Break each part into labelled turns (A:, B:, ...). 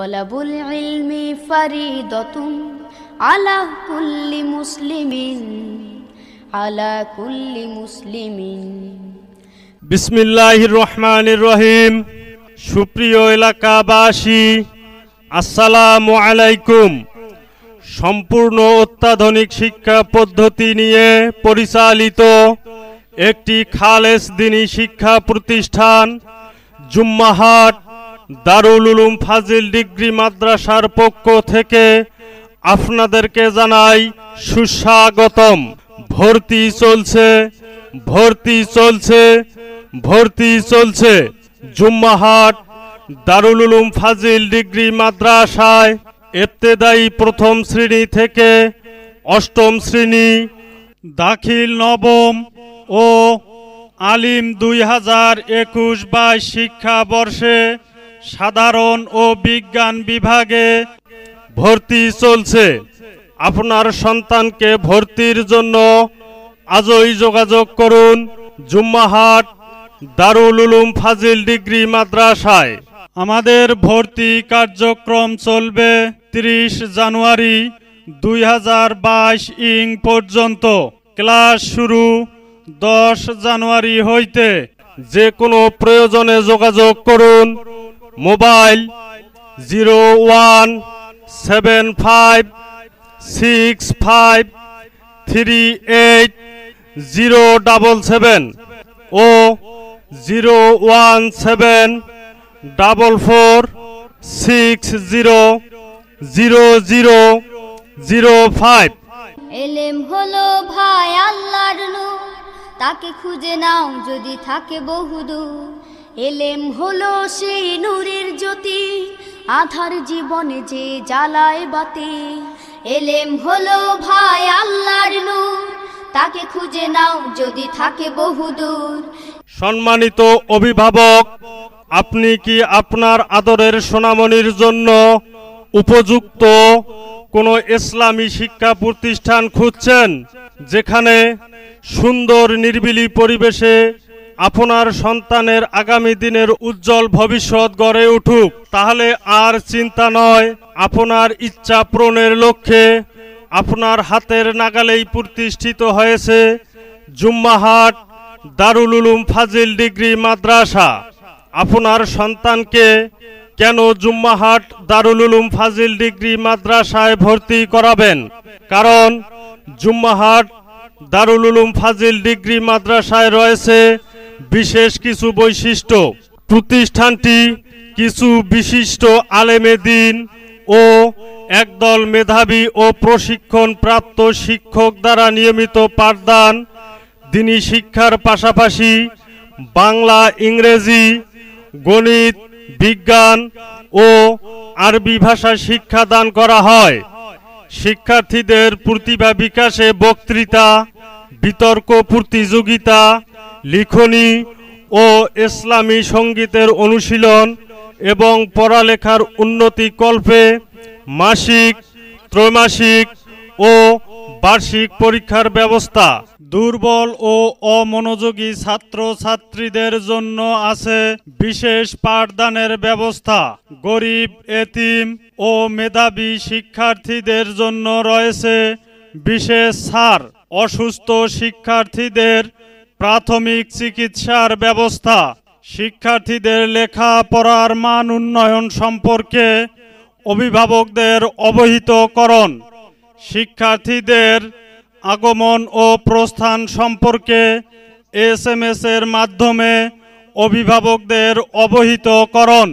A: তলাবুল ইলমি ফারিদতুন আলা কুল্লি মুসলিমিন আলা কুল্লি মুসলিমিন
B: বিসমিল্লাহির রহমানির রহিম সুপ্রিয় এলাকাবাসী আসসালামু আলাইকুম সম্পূর্ণ অত্যাধুনিক শিক্ষা পদ্ধতি নিয়ে পরিচালিত একটি খালেস দিনী শিক্ষা প্রতিষ্ঠান জুম্মাহাট দারুল উলুম ফাজিল ডিগ্রি মাদ্রাসার পক্ষ থেকে আপনাদেরকে জানাই সুস্বাগতম ভর্তি চলছে ভর্তি চলছে ভর্তি চলছে জুম্মাহাট দারুল উলুম ফাজিল ডিগ্রি মাদ্রাসায় এত্তেদায়ী প্রথম শ্রেণী থেকে অষ্টম শ্রেণী দাখিল নবম ও আলিম দুই হাজার একুশ বাইশ শিক্ষাবর্ষে সাধারণ ও বিজ্ঞান বিভাগে ভর্তি চলছে আপনার সন্তানকে ভর্তির জন্য আজই যোগাযোগ করুন জুম্মাহাট দারুল উলুম ফাজিল ডিগ্রি মাদ্রাসায় আমাদের ভর্তি কার্যক্রম চলবে ত্রিশ জানুয়ারি দুই ইং পর্যন্ত ক্লাস শুরু দশ জানুয়ারি হইতে যে কোনো প্রয়োজনে যোগাযোগ করুন mobile zero one seven five six five three eight zero double seven oh zero one seven double four six zero zero zero zero five
A: এলেম হলো ভাই আল্লাহর নূর তাকে খুঁজে নাও যদি থাকে বহুদূর এলেম হলো সেই নূরের জ্যোতি আধার জীবনে যে জ্বালায় বাতি এলেম হলো ভাই আল্লাহর নূর তাকে খুঁজে নাও যদি থাকে বহুদূর
B: সম্মানিত অভিভাবক আপনি কি আপনার আদরের সোনামণির জন্য উপযুক্ত কোনো ইসলামী শিক্ষা প্রতিষ্ঠান খুঁজছেন যেখানে সুন্দর নির্বিলি পরিবেশে আপনার সন্তানের আগামী দিনের উজ্জ্বল ভবিষ্যৎ গড়ে উঠুক তাহলে আর চিন্তা নয় আপনার ইচ্ছা পূরণের লক্ষ্যে আপনার হাতের নাগালেই প্রতিষ্ঠিত হয়েছে জুম্মাহাট দারুল উলুম ফাজিল ডিগ্রি মাদ্রাসা আপনার সন্তানকে কেন জুম্মাহাট দারুল উলুম ফাজিল ডিগ্রি মাদ্রাসায় ভর্তি করাবেন কারণ জুম্মাহাট দারুল উলুম ফাজিল ডিগ্রি মাদ্রাসায় রয়েছে বিশেষ কিছু বৈশিষ্ট্য প্রতিষ্ঠানটি কিছু বিশিষ্ট আলেমে দিন ও একদল মেধাবী ও প্রশিক্ষণপ্রাপ্ত শিক্ষক দ্বারা নিয়মিত পাঠদান তিনি শিক্ষার পাশাপাশি বাংলা ইংরেজি গণিত বিজ্ঞান ও আরবি ভাষা শিক্ষা দান করা হয় শিক্ষার্থীদের প্রতিভা বিকাশে বক্তৃতা বিতর্ক প্রতিযোগিতা লিখনি ও ইসলামী সঙ্গীতের অনুশীলন এবং পড়ালেখার উন্নতি কল্পে মাসিক ত্রৈমাসিক ও বার্ষিক পরীক্ষার ব্যবস্থা দুর্বল ও অমনোযোগী ছাত্র ছাত্রীদের জন্য আছে বিশেষ পাঠদানের ব্যবস্থা গরিব এতিম ও মেধাবী শিক্ষার্থীদের জন্য রয়েছে বিশেষ সার অসুস্থ শিক্ষার্থীদের প্রাথমিক চিকিৎসার ব্যবস্থা শিক্ষার্থীদের লেখা পড়ার মান উন্নয়ন সম্পর্কে অভিভাবকদের অবহিতকরণ শিক্ষার্থীদের আগমন ও প্রস্থান সম্পর্কে এস এম এর মাধ্যমে অভিভাবকদের অবহিতকরণ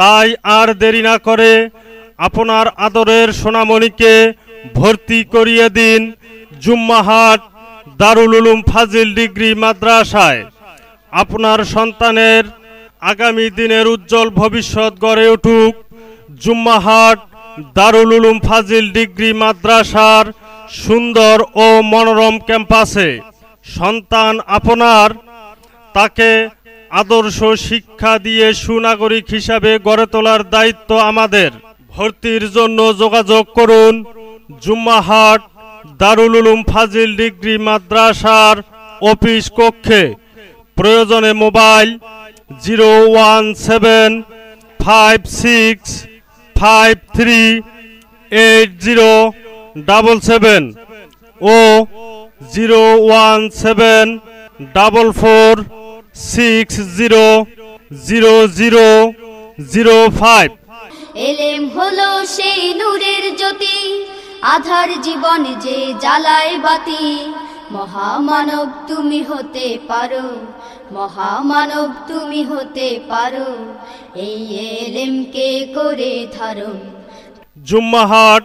B: তাই আর দেরি না করে আপনার আদরের সোনামণিকে ভর্তি করিয়ে দিন জুম্মাহাট দারুল উলুম ফাজিল ডিগ্রি মাদ্রাসায় আপনার সন্তানের আগামী দিনের উজ্জ্বল ভবিষ্যৎ গড়ে উঠুক জুম্মাহাট দারুল উলুম ফাজিল ডিগ্রি মাদ্রাসার সুন্দর ও মনোরম ক্যাম্পাসে সন্তান আপনার তাকে আদর্শ শিক্ষা দিয়ে সুনাগরিক হিসাবে গড়ে তোলার দায়িত্ব আমাদের ভর্তির জন্য যোগাযোগ করুন জুম্মাহাট দারুল উলুম ফাজিল ডিগ্রি মাদ্রাসার অফিস কক্ষে প্রয়োজনে mobile zero one seven five six five three eight zero double seven oh zero one seven double four six zero zero zero zero five
A: এলেম হলো সেই নূরের জ্যোতি আধার জীবন যে জ্বালায় বাতি মহামানব তুমি হতে পারো মহামানব তুমি হতে পারো এই এলেমকে করে ধারণ
B: জুম্মাহাট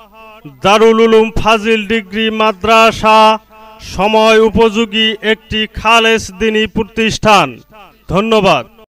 B: দারুল উলুম ফাজিল ডিগ্রি মাদ্রাসা সময় উপযোগী একটি খালেস দিনী প্রতিষ্ঠান ধন্যবাদ